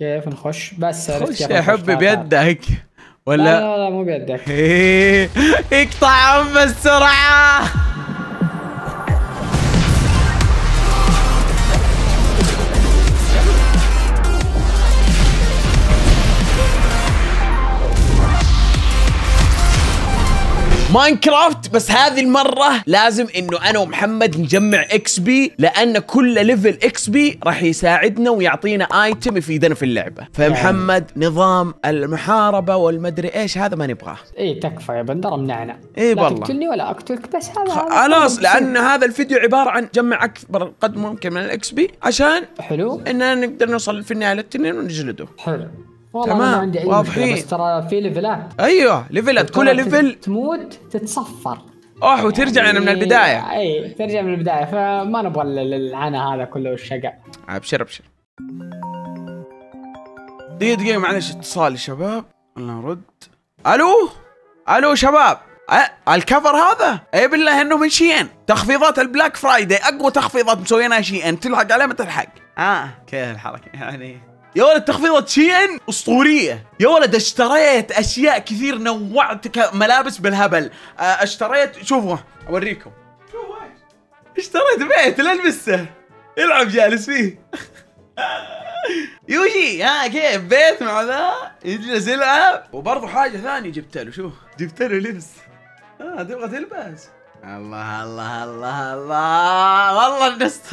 كيف نخش بس خش يا حبي بيدك ولا لا لا, لا مو بيدك إيه، اقطع ام السرعه ماينكرافت بس هذه المرة لازم انه انا ومحمد نجمع اكس بي لان كل ليفل اكس بي راح يساعدنا ويعطينا ايتم يفيدنا في اللعبة فمحمد نظام المحاربة والمدري ايش هذا ما نبغاه اي تكفى يا بندر امنعنا اي والله لا تقتلني ولا اقتلك بس هذا خلاص لان هذا الفيديو عبارة عن جمع اكبر قدر ممكن من الاكس بي عشان حلو اننا نقدر نوصل في النهاية للتنين ونجلده حلو والله تمام. انا ما عندي اي واضحين. بس ترى في ليفلات ايوه ليفلات كل ليفل تموت تتصفر اوح وترجع يعني من يعني البدايه اي ترجع من البدايه فما نبغى العنا هذا كله والشقا ابشر ابشر دقيقة دقيقة معلش اتصال يا شباب الله نرد الو الو شباب أه الكفر هذا اي بالله انه من ان تخفيضات البلاك فرايداي اقوى تخفيضات مسويناها شي ان تلحق عليه ما تلحق اه كيف الحركه يعني يا ولد تخفيضة شين اسطورية يا ولد اشتريت اشياء كثير نوعت ملابس بالهبل أه، اشتريت شوفوا اوريكم شوفوا اشتريت بيت لنبسه العب جالس فيه يوشي ها كيف بيت مع ذا يجلس يلعب وبرضه حاجة ثانية جبت له شوف جبت له لبس ها آه تبغى تلبس الله الله الله الله والله النست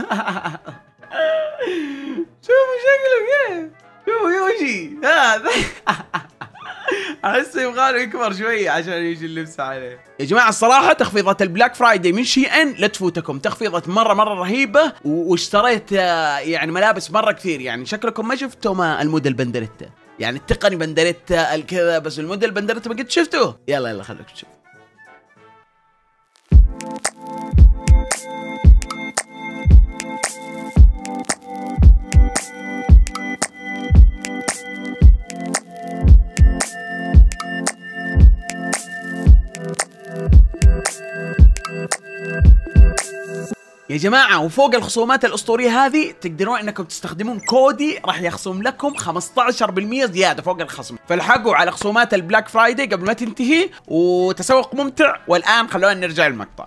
شوفوا شكله كيف شوفوا يوشي هذا احسه يبغى يكبر شوي عشان يجي اللبس عليه يا جماعه الصراحه تخفيضات البلاك فرايداي من شي ان لا تفوتكم تخفيضات مره مره رهيبه واشتريت آه، يعني ملابس مره كثير يعني شكلكم ما شفتم الموديل بندريتا يعني التقني بندريتا الكذا بس الموديل بندريتا ما قد شفتوه يلا يلا خليك تشوف يا جماعة وفوق الخصومات الأسطورية هذه تقدرون أنكم تستخدمون كودي راح يخصم لكم 15% زيادة فوق الخصم فالحقوا على خصومات البلاك فرايدي قبل ما تنتهي وتسوق ممتع والآن خلونا نرجع للمقطع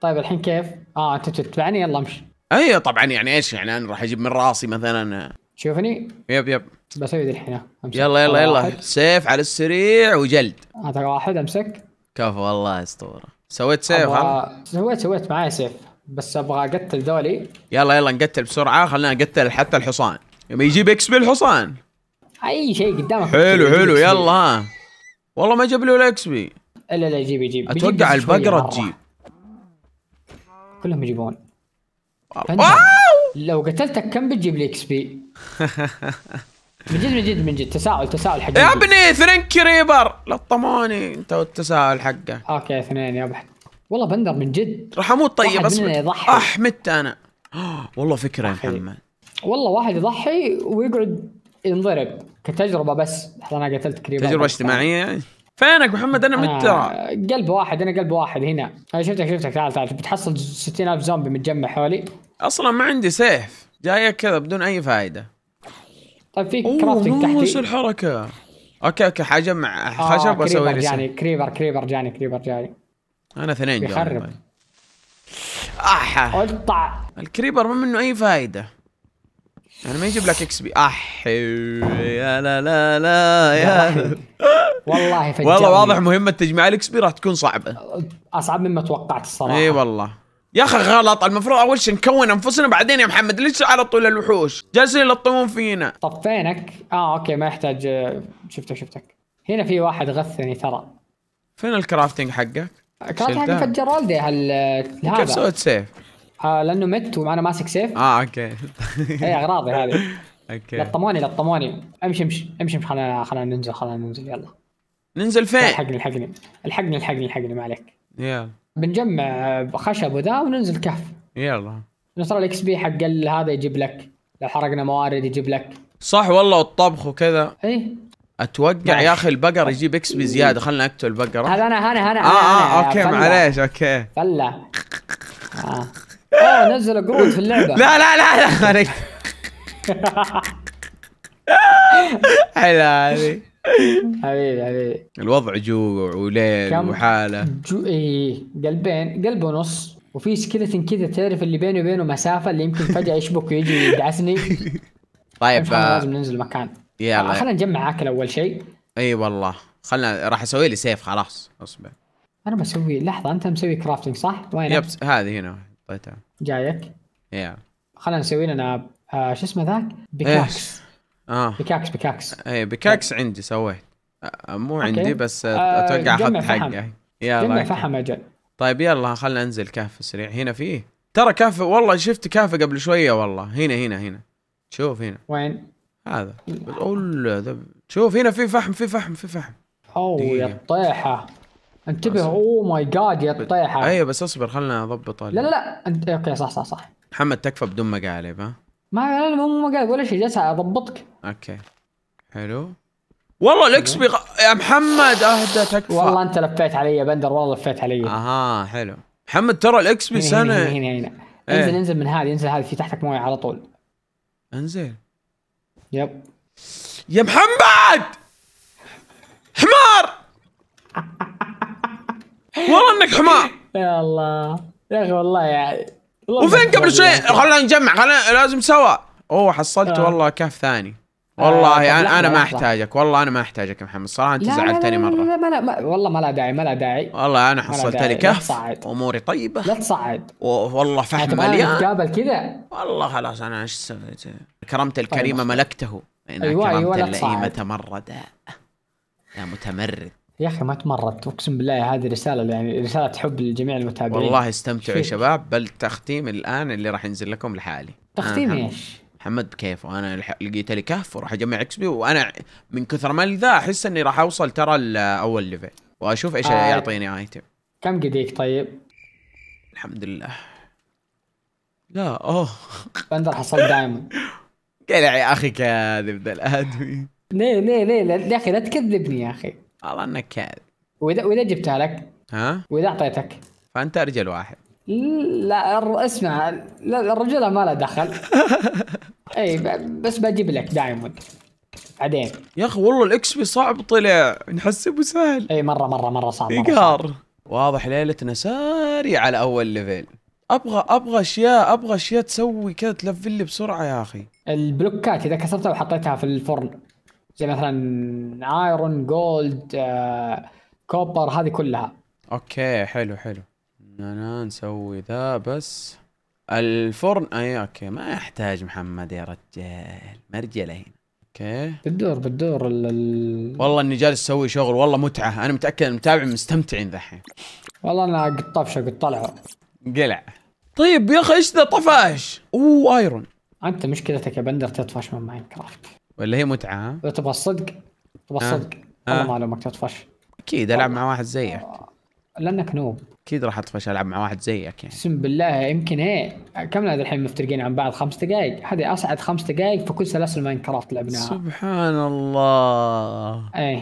طيب الحين كيف؟ اه انت تتبعني يلا امشي ايوه طبعا يعني ايش يعني انا راح اجيب من راسي مثلا تشوفني؟ يب يب بسوي ذي الحين امسك يلا يلا يلا سيف على السريع وجلد اعطيك واحد امسك كفو والله اسطوره سويت سيف ها؟ سويت سويت معايا سيف بس ابغى اقتل ذولي يلا يلا نقتل بسرعه خلينا نقتل حتى الحصان يوم يجيب اكس بي الحصان اي شيء قدامك حلو حلو يلا ها والله ما جاب له اكس بي لا لا يجيب يجيب اتوقع البقره تجيب كلهم يجيبون آه. لو قتلتك كم بتجيب لي اكس بي؟ من جد من جد من جد تساؤل تساؤل حق يا ابني اثنين كريبر لطموني انت والتساؤل حقه اوكي اثنين يا بحث والله بندر من جد راح اموت طيب اصبر احمدت آه، انا والله فكره يا محمد والله واحد يضحي ويقعد ينضرب كتجربه بس انا قتلت كريبر تجربه اجتماعيه يعني فينك محمد انا مت آه، قلب واحد انا قلب واحد هنا انا شفتك شفتك تعال تعال بتحصل 60000 زومبي متجمع حولي اصلا ما عندي سيف جايك كذا بدون اي فائده طيب في كرافتنج تحتي وش الحركه اوكي اوكي حجمع آه، خشب واسوي كريبر جاني كريبر كريبر جاني كريبر جاني انا اثنين يخرب احا اقطع الكريبر ما منه اي فايده يعني ما يجيب لك اكس بي اح يا لا لا لا يا والله فجأة والله واضح مهمه تجميع الاكس بي راح تكون صعبه اصعب مما توقعت الصراحه اي والله يا اخي غلط المفروض اول شيء نكون انفسنا بعدين يا محمد ليش على طول الوحوش جالسين يلطمون فينا طفينك اه اوكي ما يحتاج آه، شفتك شفتك هنا في واحد غثني ترى فين الكرافتنج حقك كانت حق فجرالدي هال هذا كيف سويت سيف؟ آه لانه مت وانا ماسك سيف اه اوكي اي اغراضي هذه اوكي لطموني لطموني امشي امشي امشي خلنا خلنا ننزل خلنا ننزل يلا ننزل فين؟ الحقني الحقني الحقني الحقني الحقني ما عليك يلا بنجمع خشب وذا وننزل كهف يلا نصر الاكس بي حق هذا يجيب لك لو حرقنا موارد يجيب لك صح والله والطبخ وكذا ايه اتوقع يا اخي البقر يجيب اكس بي زياده خلنا اقتل البقره هذا انا هنا هنا اه اه اوكي معليش اوكي فله آه. آه، نزل قوة في اللعبه لا لا لا لا حلا هذه حبيبي حبيبي الوضع جوع وليل وحاله جو ايه قلبين قلب ونص وفي سكيلتن كذا تعرف اللي بيني وبينه مسافه اللي يمكن فجاه يشبك ويجي يدعسني طيب آه، لازم ننزل مكان يلا خلينا نجمع اكل اول شيء اي والله خلنا راح اسوي لي سيف خلاص اصبر انا بسوي لحظه انت مسوي كرافتنج صح؟ وين؟ يب هذه هنا حطيتها جايك؟ يلا خلينا نسوي لنا آه شو اسمه ذاك؟ بكاكس اه بكاكس بكاكس اي طيب. عندي سويت آه، آه، مو عندي أوكي. بس آه، اتوقع اخذت حقه يلا جمع فحم اجل طيب يلا خلنا انزل كهف سريع هنا فيه ترى كهف والله شفت كهف قبل شويه والله هنا هنا هنا شوف هنا وين هذا اقول شوف هنا في فحم في فحم في فحم اوه يا الطيحه انتبه اوه ماي جاد يا الطيحه ايوه بس اصبر خلنا اضبط لا لا انت اوكي صح صح صح محمد تكفى بدون مقالب ها ما لا لا مو مقالب ولا شيء جالس اضبطك اوكي حلو والله الاكس بي يا محمد اهدى تكفى والله انت لفيت علي يا بندر والله لفيت علي اها حلو محمد ترى الاكس بي سنه هنا هنا هنا, هنا. انزل إيه. انزل من هذه انزل هذه في تحتك مويه على طول انزل يب يا محمد حمار والله انك حمار يا الله يا اخي والله يعني وفين قبل شوي خلينا نجمع خلينا لازم سوا اوه حصلت آه. والله كهف ثاني والله آه انا انا ما احتاجك والله انا ما احتاجك محمد صراحه انت زعلتني مره لا لا, لا, لا لا والله ما لا داعي ما لا داعي والله انا حصلت لي كهف اموري طيبه لا تصعد والله فحم مليان تقابل كذا والله خلاص انا ايش سويت كرمت الكريم طيب ملكته إن أيوة،, أيوة كرمت أيوة اللئيم تمرد يا متمرد يا اخي ما تمرد اقسم بالله هذه رساله يعني رساله حب لجميع المتابعين والله استمتعوا يا شباب بل تختيم الان اللي راح ينزل لكم لحالي تختيم ايش؟ محمد بكيف وانا لقيت لي كهف وراح اجمع اكس بي وانا من كثر ما ذا احس اني راح اوصل ترى الاول ليفل واشوف ايش آه يعطيني ايتم كم قديك طيب؟ الحمد لله لا اوه بندر حصل دايما قلع يا اخي كاذب ذا الادمي ليه ليه ليه يا اخي لا تكذبني يا اخي والله انك كاذب واذا واذا جبتها لك ها؟ واذا اعطيتك فانت ارجل واحد لا اسمع لا الرجولة ما لها دخل اي بس بجيب لك دايموند بعدين يا اخي والله الاكس بي صعب طلع نحسبه سهل اي مره مره مره صعب ايجار واضح ليلتنا ساري على اول ليفل ابغى ابغى اشياء ابغى اشياء تسوي كذا تلفل لي بسرعه يا اخي البلوكات اذا كسرتها وحطيتها في الفرن زي مثلا ايرون جولد آه، كوبر هذه كلها اوكي حلو حلو اننا نسوي ذا بس الفرن اي اوكي ما يحتاج محمد يا رجال مرجله هنا اوكي بالدور بالدور ال ال والله اني جالس اسوي شغل والله متعه انا متاكد المتابعين مستمتعين ذحين والله انا قد طفشه قد طلعه قلع طيب يا اخي ايش ذا طفاش اوه ايرون انت مشكلتك يا بندر تطفش من ماين كرافت ولا هي متعه ها؟ اذا تبغى الصدق تبغى الصدق انا الومك تطفش اكيد العب مع واحد زيك لانك نوب اكيد راح اطفش العب مع واحد زيك يعني اقسم بالله يمكن ايه كم هذا الحين مفترقين عن بعض خمس دقائق هذه اصعد خمس دقائق في كل سلاسل ماين كرافت لعبناها سبحان الله ايه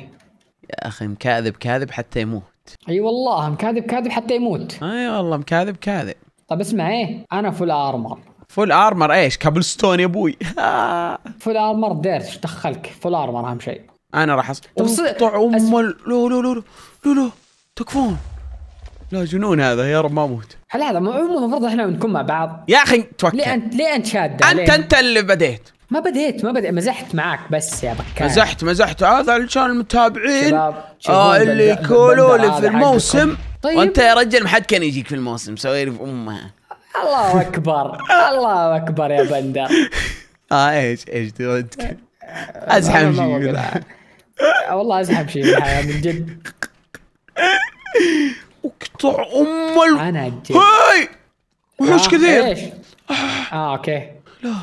يا اخي مكاذب كاذب حتى يموت اي أيوة والله مكاذب كاذب حتى يموت اي أيوة والله مكاذب كاذب طب اسمع ايه انا فول ارمر فول ارمر ايش كابل ستون يا ابوي فول ارمر ديرت ايش دخلك فول ارمر اهم شيء انا راح اقطع ام لو لو لو لو لو تكفون لا جنون هذا يا رب ما اموت لا هذا مو المفروض احنا نكون مع بعض يا اخي توكل ليه انت ليه انت شاد انت انت اللي بديت ما بديت ما بديت مزحت معاك بس يا بكار مزحت مزحت هذا علشان المتابعين آه اللي يقولوا لي في الموسم طيب وانت يا رجل ما حد كان يجيك في الموسم سوي لي في امها الله اكبر الله اكبر يا بندر اه ايش ايش تودك ازحم شيء والله ازحم شيء من جد اقطع ام ال... انا جد هاي وحوش آه، كثير ايش؟ آه. اه اوكي لا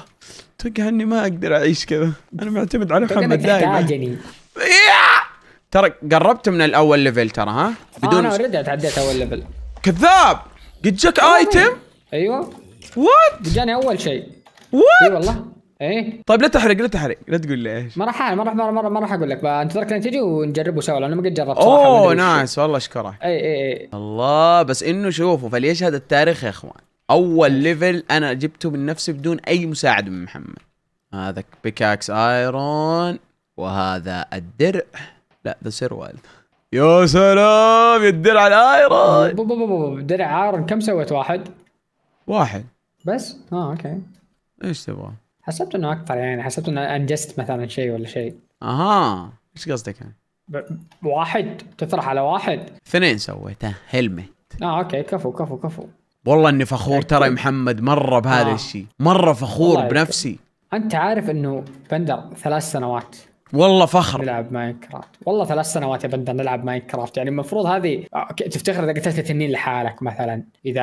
اتوقع اني ما اقدر اعيش كذا انا معتمد على محمد دائما ترى قربت من الاول ليفل ترى ها آه، بدون آه انا اوريدي تعديت اول ليفل كذاب قد جاك ايتم ايوه وات جاني اول شيء وات اي والله ايه طيب لا تحرق لا تحرق لا تقول لي ايش ما راح ما راح ما راح اقول لك انتظرك لين تجي ونجربه سوا لانه ما قد جربت اوه نايس والله اشكرك اي اي اي الله بس انه شوفوا فليشهد التاريخ يا اخوان اول ليفل انا جبته من نفسي بدون اي مساعد من محمد هذا بيكاكس ايرون وهذا الدرع لا ذا سروال يا سلام يا الدرع الايرون درع ايرون كم سويت واحد؟ واحد بس؟ اه اوكي ايش تبغى؟ حسبت انه اكثر يعني حسبت انه انجزت مثلا شيء ولا شيء اها ايش قصدك يعني؟ واحد تطرح على واحد اثنين سويته هلمت اه اوكي كفو كفو كفو والله اني فخور ترى يا محمد مره بهذا آه. الشيء مره فخور بنفسي انت عارف انه بندر ثلاث سنوات والله فخر نلعب ماين كرافت والله ثلاث سنوات يا بندر نلعب ماين كرافت يعني المفروض هذه آه، تفتخر اذا قتلت تنين لحالك مثلا اذا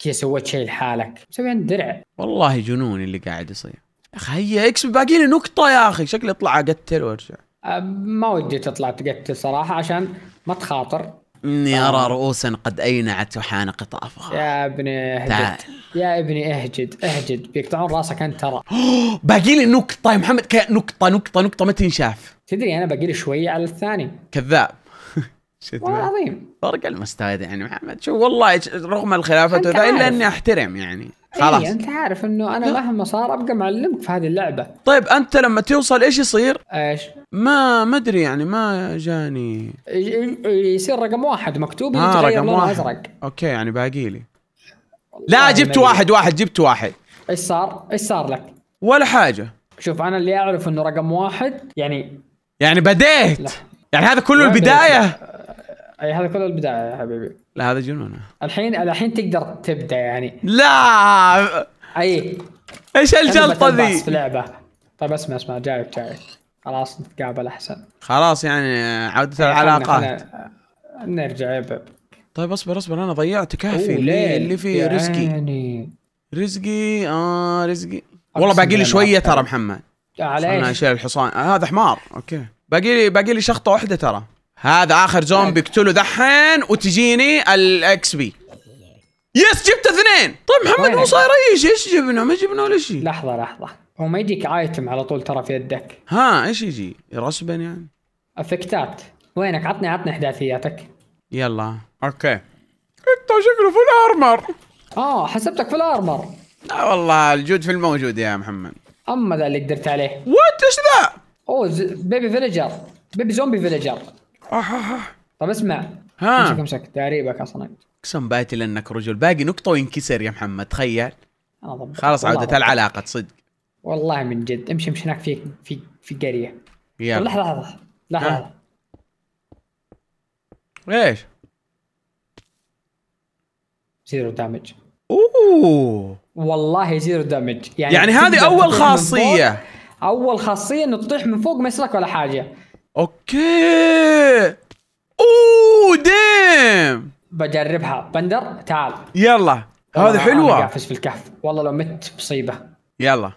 كذا سويت شيء لحالك مسوي عند درع والله جنون اللي قاعد يصير يا اخي هيا اكس باقي لي نقطة يا اخي شكلي اطلع اقتل وارجع أه، ما ودي تطلع تقتل صراحة عشان ما تخاطر اني أه. ارى رؤوسا قد اينعت وحان قطافها يا ابني اهجد يا ابني اهجد اهجد بيقطعون راسك انت ترى باقي لي نقطة يا محمد نقطة نقطة نقطة ما تنشاف تدري انا باقي لي شوية على الثاني كذاب والله عظيم فرق المستاد يعني محمد شوف والله رغم الخلافة الا اني احترم يعني خلاص إيه انت عارف انه انا مهما صار ابقى معلمك في هذه اللعبه طيب انت لما توصل ايش يصير؟ ايش؟ ما ما ادري يعني ما جاني يصير رقم واحد مكتوب آه رقم واحد ازرق اوكي يعني باقي لي لا يعني جبت ملي. واحد واحد جبت واحد ايش صار؟ ايش صار لك؟ ولا حاجه شوف انا اللي اعرف انه رقم واحد يعني يعني بديت لا. يعني هذا كله البدايه اي هذا كله البدايه يا حبيبي لا هذا جنون الحين الحين تقدر تبدا يعني لا اي ايش الجلطه ذي؟ في لعبه طيب اسمع اسمع جايك جايك خلاص نتقابل احسن خلاص يعني عوده إيه، العلاقات نرجع يبب طيب اصبر اصبر انا ضيعت كهفي اللي, اللي فيه يعني... رزقي رزقي اه رزقي والله باقي لي شويه ترى محمد على ايش؟ انا شايل الحصان آه هذا حمار اوكي باقي لي باقي لي شخطه واحده ترى هذا اخر زومبي طيب. اقتله دحين وتجيني الاكس بي يس جبت اثنين طيب, طيب، محمد طيب. مو صاير اي شيء ايش جبنا ما جبنا ولا شيء لحظه لحظه هو ما يجيك ايتم على طول ترى في يدك ها ايش يجي رسبا يعني افكتات وينك عطني عطني احداثياتك يلا اوكي انت شكله في الارمر اه حسبتك في الارمر لا والله الجود في الموجود يا محمد اما ذا اللي قدرت عليه وات ايش ذا اوه بيبي فيلجر بيبي زومبي فيلجر طب اسمع ها امسك امسك تعريبك اصلا اقسم باتي لانك رجل باقي نقطة وينكسر يا محمد تخيل خلاص عودة العلاقة صدق والله من جد امشي امشي هناك في في في قرية يلا لحظة لحظة لحظة ايش؟ زيرو دامج اوه والله زيرو دامج يعني يعني هذه اول خاصية اول خاصية انه تطيح من فوق ما يسلك ولا حاجة اوكي اوه ديم بجربها بندر تعال يلا هذه حلوه قافش في الكهف والله لو مت مصيبه يلا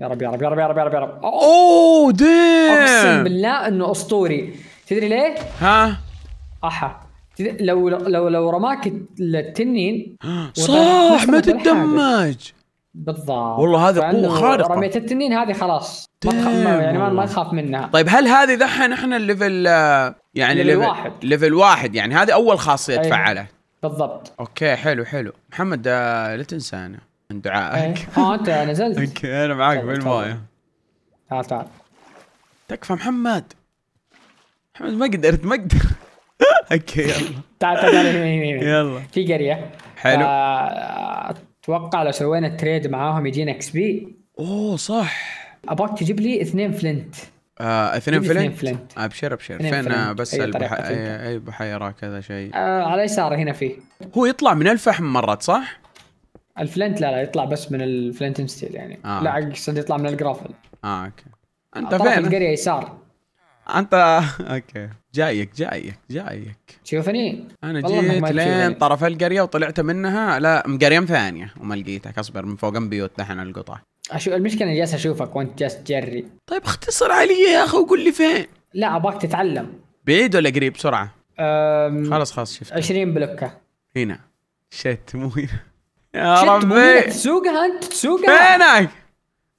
يا رب يا رب يا رب يا رب يا رب يا رب اوه ديم اقسم بالله انه اسطوري تدري ليه؟ ها احا لو لو لو رماك التنين صح ما تتدمج بالضبط والله هذا قوه خارقه رميه التنين هذه خلاص ما تخاف يعني ما تخاف منها طيب هل هذه ذحين احنا الليفل آه، يعني ليفل واحد ليفل واحد يعني هذه اول خاصيه أيه. تفعلها بالضبط اوكي حلو حلو محمد آه، لا تنسانا من دعائك أيه. اه انت نزلت يعني اوكي انا معاك بالمويه تعال تعال تكفى محمد محمد ما قدرت ما قدرت اوكي يلا تعال تعال يلا في قريه حلو آه، اتوقع لو سوينا تريد معاهم يجينا اكس بي اوه صح ابغاك تجيب لي اثنين فلنت آه، اثنين فلنت؟ اثنين فلنت ابشر آه، ابشر فين فلنت. بس اي البح... اي, بحيره كذا شيء آه على يسار هنا فيه هو يطلع من الفحم مرات صح؟ الفلنت لا لا يطلع بس من الفلنت ستيل يعني آه. لا اقصد يطلع من الجرافل اه اوكي انت فين؟ القريه يسار انت اوكي جايك جايك جايك تشوفني؟ انا جيت لين طرف القريه وطلعت منها لا مقريم ثانيه وما لقيتك اصبر من فوق بيوت دحين القطع أشو المشكله اني جالس اشوفك وانت جالس تجري طيب اختصر علي يا اخي وقول لي فين لا ابغاك تتعلم بعيد ولا قريب بسرعه أم... خلاص خلاص شفت 20 بلوكه هنا شت مو هنا يا ربي تسوقها انت تسوقها فينك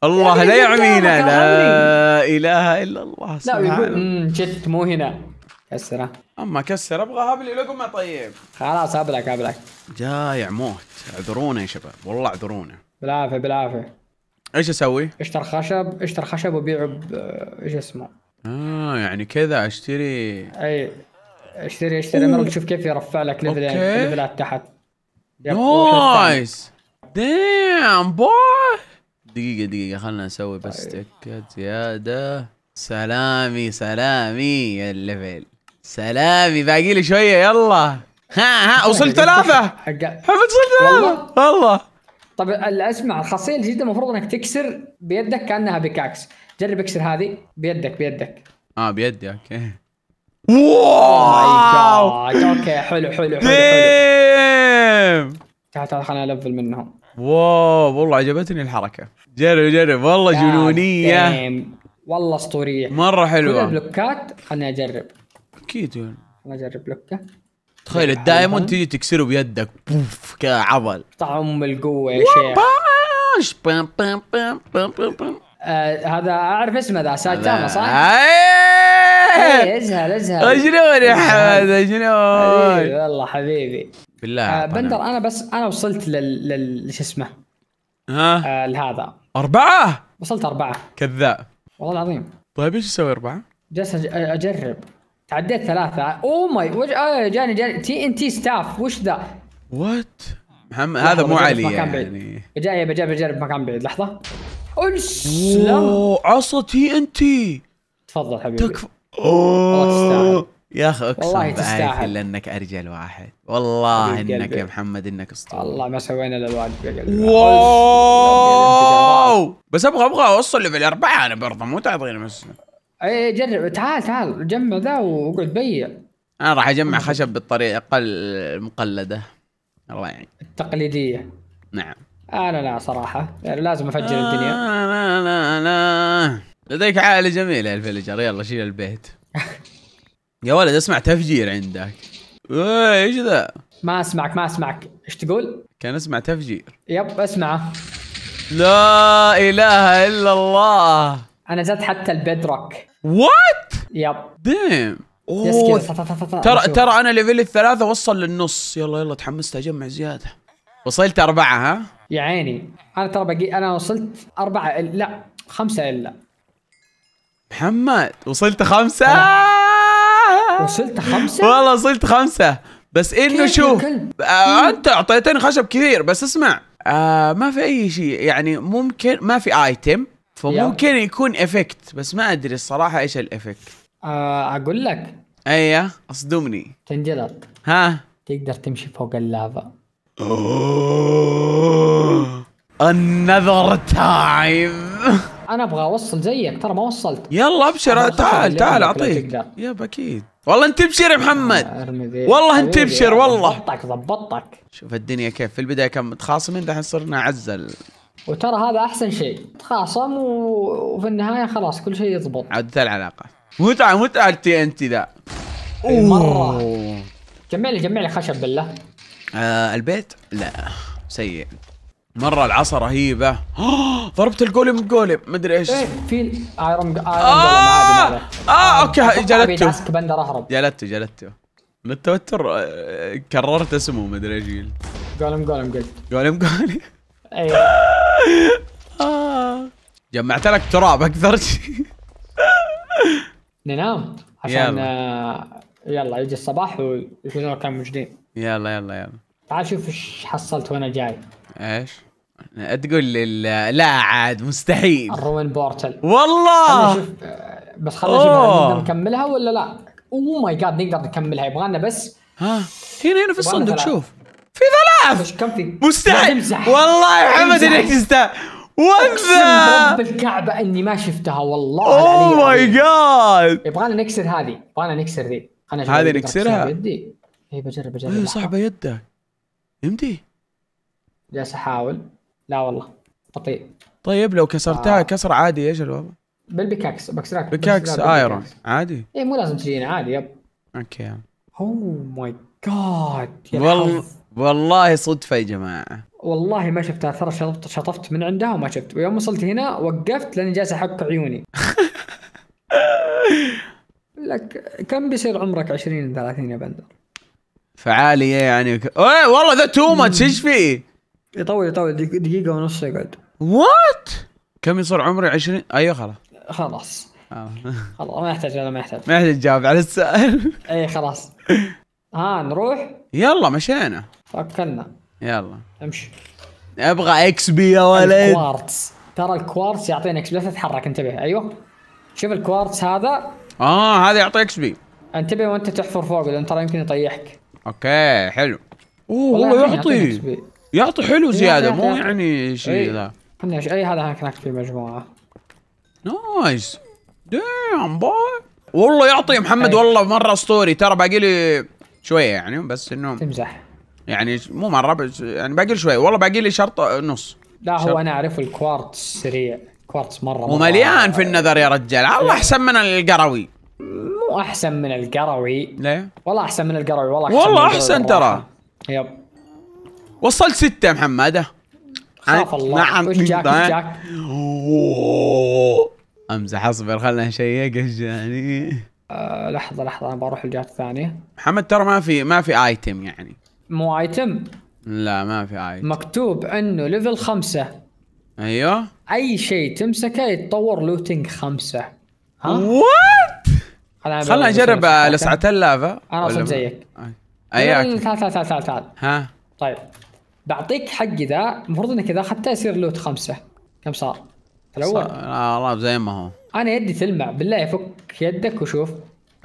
الله لا يعمينا لا اله الا الله سبحان جت مو هنا كسره اما كسر ابغى هبلي لقمه طيب خلاص هبلك هبلك جايع موت اعذرونا يا شباب والله اعذرونا بالعافيه بالعافيه ايش اسوي؟ اشتر خشب اشتر خشب وبيعه ب ايش اسمه؟ اه يعني كذا اشتري اي اشتري اشتري مرة شوف كيف يرفع لك ليفلين يعني، ليفلات تحت نايس دام بوي دقيقة دقيقة خلنا نسوي بس طيب. تكة زيادة سلامي سلامي يا الليفل سلامي باقي لي شوية يلا ها ها طيب، وصلت ثلاثة حمد وصلت ثلاثة والله طب اسمع الخاصية الجديدة المفروض انك تكسر بيدك كانها بكاكس جرب اكسر هذه بيدك بيدك اه بيدي اوكي oh واو اوكي حلو حلو حلو, حلو. تعال تعال خليني الفل منهم واو والله عجبتني الحركه جرب جرب والله جنونيه والله اسطوريه مره حلوه كل البلوكات خلني اجرب اكيد يعني خلني اجرب بلوكه تخيل طيب، الدايموند تجي تكسره بيدك بوف كعبل طعم القوه يا شيخ بام بام بام بام بام بام آه هذا اعرف اسمه ذا ساتاما صح؟ ايه ازهل ازهل اجنون يا حمد اجنون اي والله حبيبي بالله آه بندر انا بس انا وصلت لل, لل... شو اسمه ها آه لهذا اربعه وصلت اربعه كذاب والله العظيم طيب ايش اسوي اربعه؟ جالس اجرب تعديت ثلاثة اوه ماي وج... آه جاني جاني تي ان تي ستاف وش ذا؟ وات؟ محمد هذا مو علي يعني بجاي بجاي بجرب مكان بعيد لحظة اوه عصا تي ان تي تفضل حبيبي تكفى اوه يا اخي اقسم بعافي انك ارجل واحد والله انك يا محمد انك اسطوره والله ما سوينا الا الواجب يا قلبي بس ابغى ابغى اوصل ليفل اربعه انا برضه مو تعطيني بس اي جرب تعال تعال جمع ذا واقعد بيع انا راح اجمع خشب بالطريقه المقلده الله يعين التقليديه نعم انا لا صراحه يعني لازم افجر آه الدنيا لا لا لا لديك عائله جميله الفيلجر يلا شيل البيت يا ولد اسمع تفجير عندك إيه، ايش ذا ما اسمعك ما اسمعك ايش تقول كان اسمع تفجير يب اسمعه لا اله الا الله انا زدت حتى البيدروك وات يب ديم ترى ترى انا ليفل الثلاثة وصل للنص يلا يلا تحمست اجمع زيادة وصلت أربعة ها؟ يا عيني أنا ترى بقي أنا وصلت أربعة لا خمسة إلا محمد وصلت خمسة آه. وصلت خمسه والله وصلت خمسه بس انه شو آه انت اعطيتني خشب كثير بس اسمع آه ما في اي شيء يعني ممكن ما في ايتم فممكن يكون افكت بس ما ادري الصراحه ايش الافكت آه اقول لك ايه اصدمني تنجلط ها تقدر تمشي فوق اللافا النذر تايم انا ابغى اوصل زيك ترى ما وصلت يلا ابشر تعال تعال اعطيك يا اكيد والله انت تبشر يا محمد آه، والله انت تبشر آه، والله ضبطك ضبطك شوف الدنيا كيف في البدايه كان متخاصمين دحين صرنا عزل وترى هذا احسن شيء تخاصم وفي النهايه خلاص كل شيء يضبط عدت العلاقه متعه متعه التي تي ذا مره جمع لي جمع لي خشب بالله آه البيت لا سيء مرة العصا رهيبة ضربت الجولم بجولم مدري ايش ايه في ايرون ايرون آه! اه اه اوكي جلدته بندر اهرب جلدته جلدته من التوتر آه، كررت اسمه مدري ايش قلت جولم جولم قلت جولم جولم ايوه آه. جمعت لك تراب اكثر شيء ننام عشان يلا, يجي الصباح ويكونوا كانوا موجودين يلا يلا يلا تعال شوف ايش حصلت وانا جاي ايش؟ تقول لا عاد مستحيل الروين بورتل والله آه، بس خلنا نشوف نكملها ولا لا اوه ماي oh جاد نقدر نكملها يبغى لنا بس ها هنا هنا في الصندوق شوف في ثلاث كم في مستحيل والله يا انك تستاهل رب بالكعبه اني ما شفتها والله اوه ماي جاد يبغانا نكسر هذه يبغانا نكسر ذي هذه نكسرها اي بجرب بجرب اي أيوة، صعبه يدك يمدي جالس احاول لا والله بطيء طيب لو كسرتها آه. كسر عادي ايش الوضع؟ بالبكاكس بكسراك بكاكس ايرون عادي؟ اي مو لازم تجينا عادي يب اوكي اوه ماي جاد والله والله صدفة يا جماعة والله ما شفتها ترى شطفت, شطفت من عندها وما شفت ويوم وصلت هنا وقفت لاني جالس احك عيوني لك كم بيصير عمرك 20 30 يا بندر؟ فعالية يعني ك... إيه، والله ذا تو ماتش ايش فيه؟ يطول يطول دقيقة ونص يقعد وات كم يصير عمري 20 ايوه خلاص خلاص آه. خلاص ما يحتاج لا ما يحتاج ما يحتاج تجاوب على السؤال اي خلاص ها نروح يلا مشينا فكرنا يلا امشي ابغى اكس بي يا ولد الكوارتز ترى الكوارتز يعطينا اكس بي لا تتحرك انتبه ايوه شوف الكوارتز هذا اه هذا يعطي اكس بي انتبه وانت تحفر فوق لان ترى يمكن يطيحك اوكي حلو اوه والله يعطي يعطي حلو زياده مو يعني شيء ذا اي, أي هذا هناك في مجموعه نايس دام باي والله يعطي محمد أي. والله مره اسطوري ترى باقي لي شويه يعني بس انه تمزح يعني مو مره بس يعني باقي لي شويه والله باقي لي شرط نص لا شرط. هو انا اعرف الكوارتز سريع كوارتز مره ومليان في النذر يا رجال الله إيه. احسن من القروي مو احسن من القروي ليه؟ والله احسن من القروي والله احسن والله احسن ترى يب وصلت ستة يا محمد خاف الله نعم جاك طيب. امزح اصبر خلنا نشيك ايش يعني آه، لحظه لحظه انا بروح الجهه الثانيه محمد ترى ما في ما في ايتم يعني مو ايتم لا ما في ايتم مكتوب انه ليفل خمسة ايوه اي شيء تمسكه يتطور لوتنج خمسة ها وات خلنا نجرب لسعة اللافا انا اصلا زيك ايوه تعال تعال تعال تعال ها طيب بعطيك حقي ذا المفروض انك اذا اخذته يصير لوت خمسه كم صار؟ الاول لا والله زي ما هو انا يدي تلمع بالله يفك يدك وشوف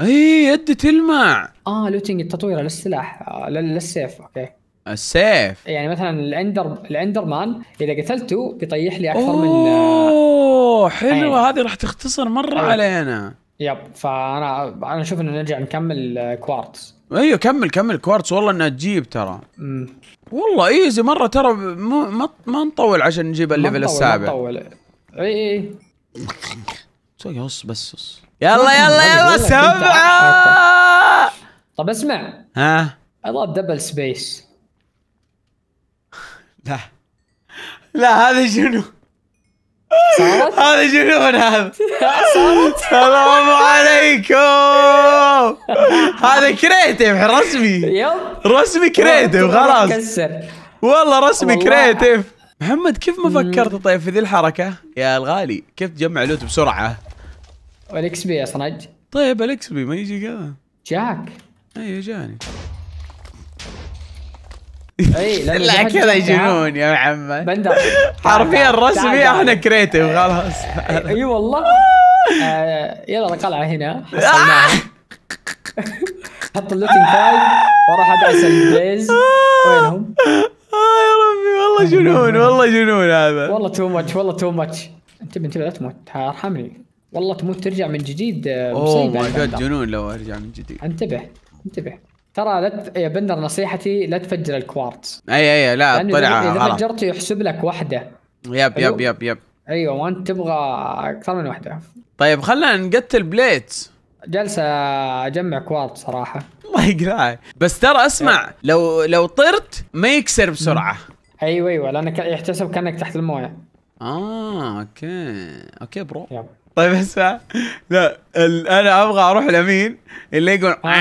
اي يدي تلمع اه لوتنج التطوير للسلاح آه للسيف اوكي السيف يعني مثلا الاندر الاندر مان اذا قتلته بيطيح لي اكثر آه، أوه من اوه حلوه هذه راح تختصر مره أيه. علينا يب فانا انا اشوف انه نرجع نكمل آه، كوارتز ايوه كمل كمل كوارتز والله انها تجيب ترى والله ايزي مره ترى ما ما نطول عشان نجيب الليفل السابع ما نطول اي اي يص بس يص يلا يلا يلا سبعة طب اسمع ها اضاف دبل سبيس لا لا هذا شنو هذا جنون هذا السلام عليكم هذا كريتيف رسمي رسمي كريتيف خلاص والله رسمي كريتيف محمد كيف ما فكرت طيب في ذي الحركه يا الغالي كيف تجمع لوت بسرعه والاكس بي يا صنج طيب الاكس بي ما يجي كذا جاك ايوه جاني إيه، لا كذا جنون يا محمد بندر حرفيا رسمي احنا كريتيف خلاص اي إيه، والله آه، يلا القلعه هنا حط اللوتنج فايل وراح ادعس البليز وينهم؟ اه يا ربي والله جنون والله جنون هذا والله تو ماتش والله تو ماتش انت انتبه لا تموت ارحمني والله تموت ترجع من جديد آه، oh مصيبه اوه ماي جاد جنون لو ارجع من جديد انتبه انتبه ترى لا لت... يا بندر نصيحتي لا تفجر الكوارتز اي اي لا طلع اذا فجرته يحسب لك واحده يب يب أيوه. يب يب ايوه وانت تبغى اكثر من واحده طيب خلينا نقتل بليتس جالسة اجمع كوارت صراحه الله يقراي بس ترى اسمع لو لو طرت ما يكسر بسرعه ايوه ايوه لانك يحتسب كانك تحت المويه اه اوكي اوكي برو ياب. طيب اسمع لا انا ابغى اروح اليمين اللي يقول آه.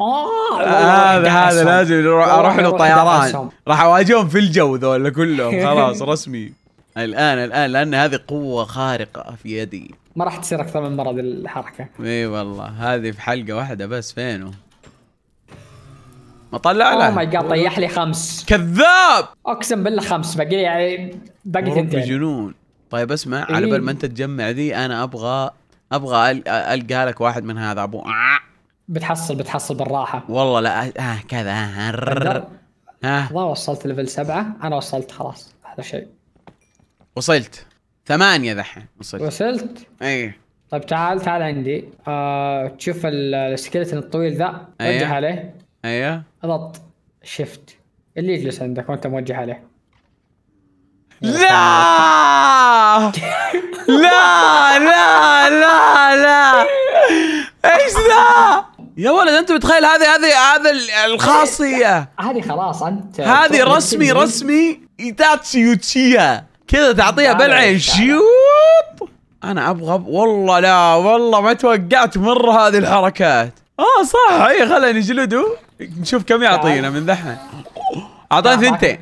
اوه آه، آه، هذا لازم اروح له طيران راح اواجههم في الجو ذول كلهم خلاص رسمي الان الان لان هذه قوه خارقه في يدي ما راح تصير اكثر من مره الحركه اي والله هذه في حلقه واحده بس فينه ما طلع oh له اوه ماي جاد طيح لي خمس كذاب اقسم بالله خمس باقي لي يعني باقي ثنتين جنون طيب اسمع إيه؟ على بال ما انت تجمع ذي انا ابغى ابغى القى لك واحد من هذا ابو آه! بتحصل بتحصل بالراحه والله لا آه, آه، كذا آه ها آه، ما آه. وصلت ليفل سبعة انا وصلت خلاص هذا شيء وصلت ثمانية ذحين وصلت وصلت؟ اي طيب تعال تعال عندي آه تشوف السكلتن الطويل ذا أيه. وجه عليه ايوه اضغط شيفت اللي يجلس عندك وانت موجه عليه لا لا لا لا لا ايش ذا يا ولد انت متخيل هذه هذه هذا الخاصيه هذه خلاص انت هذه رسمي رسمي ايتاتسو يوتشيا كذا تعطيها بالعين شيوب انا ابغى والله لا والله ما توقعت مره هذه الحركات اه صح اي خلني نجلده نشوف كم يعطينا من ذحين اعطاني ثنتين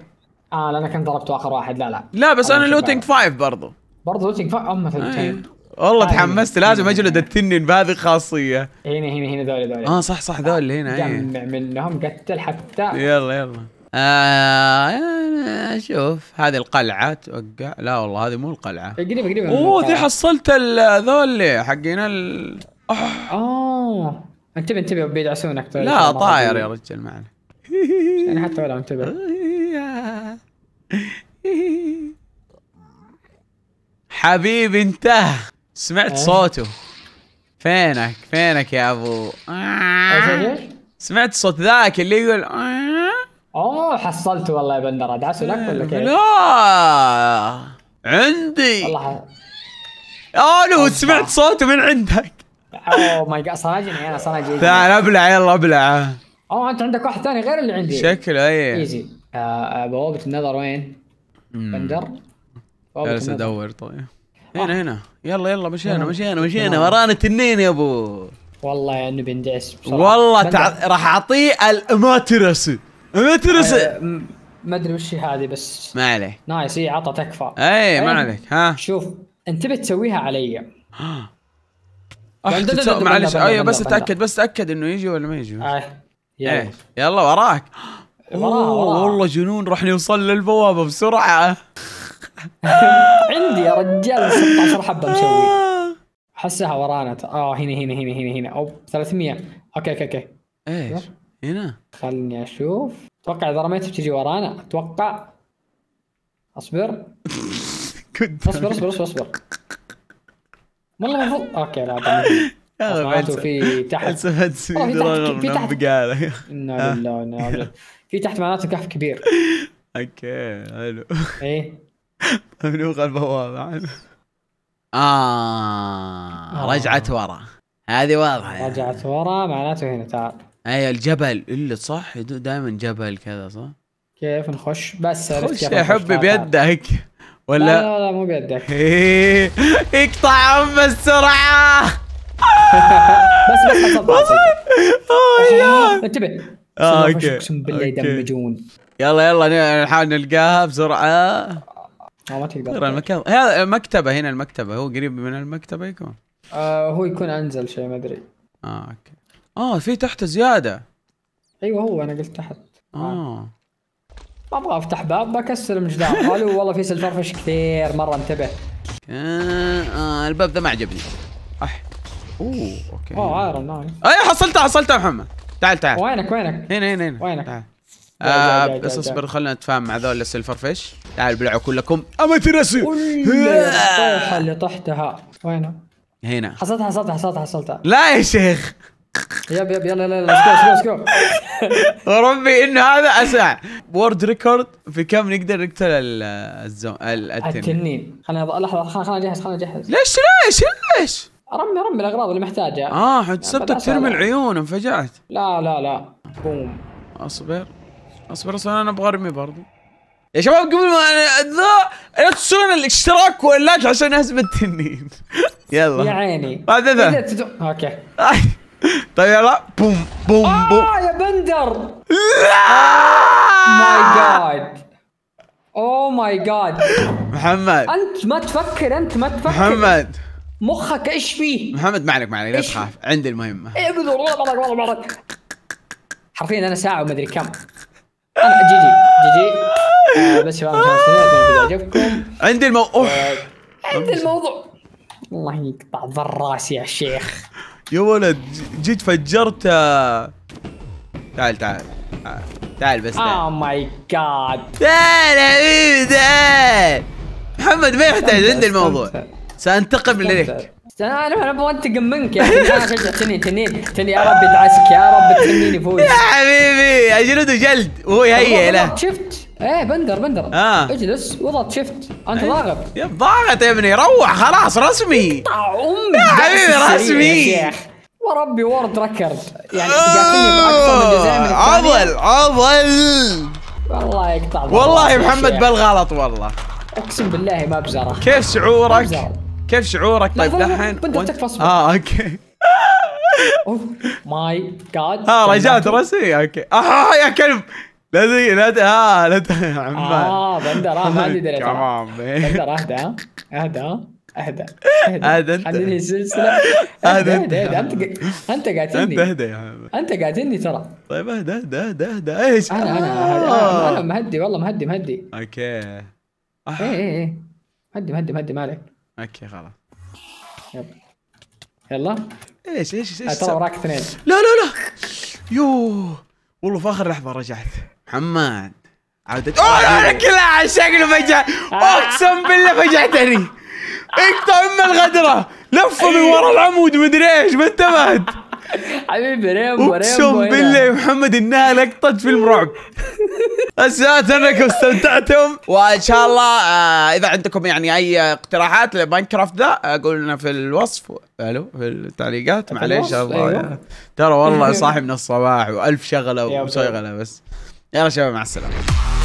اه انا كنت ضربت اخر واحد لا لا لا بس انا لوتينج فايف برضو برضه لوتينج فايف اما ثنتين والله طيب. تحمست لازم إيه. اجلد التنين بهذه الخاصيه هنا هنا هنا ذول ذول اه صح صح ذول اللي هنا جمع إيه. منهم قتل حتى يلا يلا آه يعني شوف هذه القلعة توقع لا والله هذه مو القلعة قريبة قريبة اوه ذي حصلت ذول حقين ال اوه آه. انتبه انتبه بيدعسونك طيب، لا طاير يا رجل معنا انا حتى ولا انتبه حبيبي انتهى سمعت إيه. صوته فينك فينك يا ابو سمعت صوت ذاك اللي يقول اوه حصلته والله يا بندر ادعسه لك إيه، ولا كيف؟ لا عندي والله آه، الو سمعت صوته من عندك اوه ماي جاد صناجني انا صناجني تعال ابلع يلا ابلع اوه انت عندك واحد ثاني غير اللي عندي شكله اي ايزي آه، بوابه النظر وين؟ بندر جالس ادور طيب هنا آه. هنا يلا يلا مشينا مشينا مشينا ورانا تنين يا ابو والله يا نبي يعني بندعس والله تع... راح اعطيه الاماترس اماترس آه، ما ادري وش هذه بس ما عليه نايس هي عطى تكفى اي ما عليك ها شوف انت بتسويها علي معلش ايوه بس اتاكد بس اتاكد انه يجي ولا ما يجي آه، يلا يلا وراك والله جنون راح نوصل للبوابه بسرعه عندي يا رجال 16 حبه مسوي حسها ورانا اه هنا هنا هنا هنا هنا او 300 اوكي اوكي اوكي ايش هنا خلني اشوف اتوقع اذا رميت بتجي ورانا اتوقع اصبر اصبر اصبر اصبر اصبر والله المفروض اوكي لا في تحت في تحت في تحت معناته كهف كبير اوكي حلو ايه ممنوغ البوابة آه رجعت ورا هذه واضحة يعني. رجعت ورا معناته هنا تعال اي أيوة، الجبل اللي صح دائما جبل كذا صح؟ كيف نخش بس خش يا حبي بيدك ولا لا لا, لا مو بيدك اقطع ام السرعة بس بس انتبه اه اوكي اقسم بالله يدمجون يلا يلا نحاول نلقاها بسرعة آه، ما تقدر المكان المكتبة هذا مكتبه هنا المكتبة هو قريب من المكتبة يكون آه هو يكون انزل شيء ما ادري اه اوكي اه في تحت زيادة ايوه هو انا قلت تحت اه, آه. ما ابغى افتح باب بكسر المجدار قالوا والله في سلفرفش كثير مرة انتبه آه, آه الباب ذا ما عجبني اح اوه اوكي اوه عارف نايس اي حصلته حصلته يا محمد تعال تعال وينك وينك؟ هنا هنا هنا وينك؟ تعال آه، بس اصبر خلينا نتفاهم مع ذول السيلفر فيش تعال بلعوا كلكم اما ترسي الطيحه اللي طحتها وينها؟ هنا حصلتها حصلتها حصلتها حصلتها لا يا شيخ يب يب يلا يلا يلا جو ليتس جو ربي انه هذا اسع وورد ريكورد في كم نقدر نقتل الزوم التنين خليني لحظه خليني اجهز خليني اجهز ليش ليش ليش؟ رمي رمي الاغراض اللي محتاجها اه حسبتك ترمي العيون انفجعت لا لا لا بوم اصبر اصبر اصبر انا ابغى ارمي برضو يا شباب قبل ما انا لا تنسون الاشتراك واللايك عشان اهزم التنين يلا يا عيني بعد آه، ذا اوكي آه. طيب يلا بوم بوم آه، بوم اه يا بندر لا ماي جاد اوه ماي جاد محمد انت ما تفكر انت ما تفكر محمد مخك ايش فيه؟ محمد ما عليك ما عليك لا تخاف عندي المهمه إيه، حرفيا انا ساعه وما ادري كم انا جي جي جي جي آه، بس شباب اذا عجبكم عندي الموضوع آه، عندي الموضوع الله يقطع ظر راسي يا شيخ يا ولد جيت فجرت تعال تعال تعال بس اوه ماي جاد تعال حبيبي oh تعال محمد ما يحتاج عندي الموضوع سانتقم لك انا اعرف انا ابغى منك يا اخي تنين تنين تنين يا رب ادعسك يا رب تنيني يفوز يا حبيبي اجلده جلد وهو يهيئ له شفت ايه بندر بندر اه اجلس واضغط شفت انت إيه. ضاغط يا ضاغط يا ابني روح خلاص رسمي امي يا حبيبي رسمي يا وربي وورد ريكورد يعني آه. قاتلني باكثر من عضل عضل والله يقطع والله محمد بالغلط والله اقسم بالله ما بزره كيف شعورك؟ ما بزرة. كيف شعورك طيب دحين؟ تفصل اه اوكي ماي oh جاد اه رجعت راسي اوكي اه, آه،, آه، يا كلب لا لا لا دي اه لا اه بندر اه ما ادري تمام بندر اهدى اهدى اهدى اهدى خليني سلسله اهدى اهدى انت انت قاتلني انت اهدى يا انت قاتلني ترى طيب اهدى اهدى اهدى اهدى ايش انا انا انا مهدي والله مهدي مهدي اوكي آه. ايه ايه ايه مهدي مهدي مهدي مالك اوكي خلاص يلا ايش ايش ايش آه، ترى وراك اثنين لا لا لا يوه والله في اخر لحظه رجعت محمد عودت اوه لا كلها شكله فجاه اقسم بالله فجعتني اقطع ام الغدره لفه من ورا العمود مدري ايش ما انتبهت حبيبي ريمبو ريمبو اقسم بالله يا محمد انها لقطه فيلم رعب اساتذه انكم استمتعتم وان شاء الله آه اذا عندكم يعني اي اقتراحات لماينكرافت ذا اقول لنا في الوصف الو في التعليقات معليش الله أيوة. ترى والله صاحي من الصباح والف شغله وشغله بس يلا شباب مع السلامه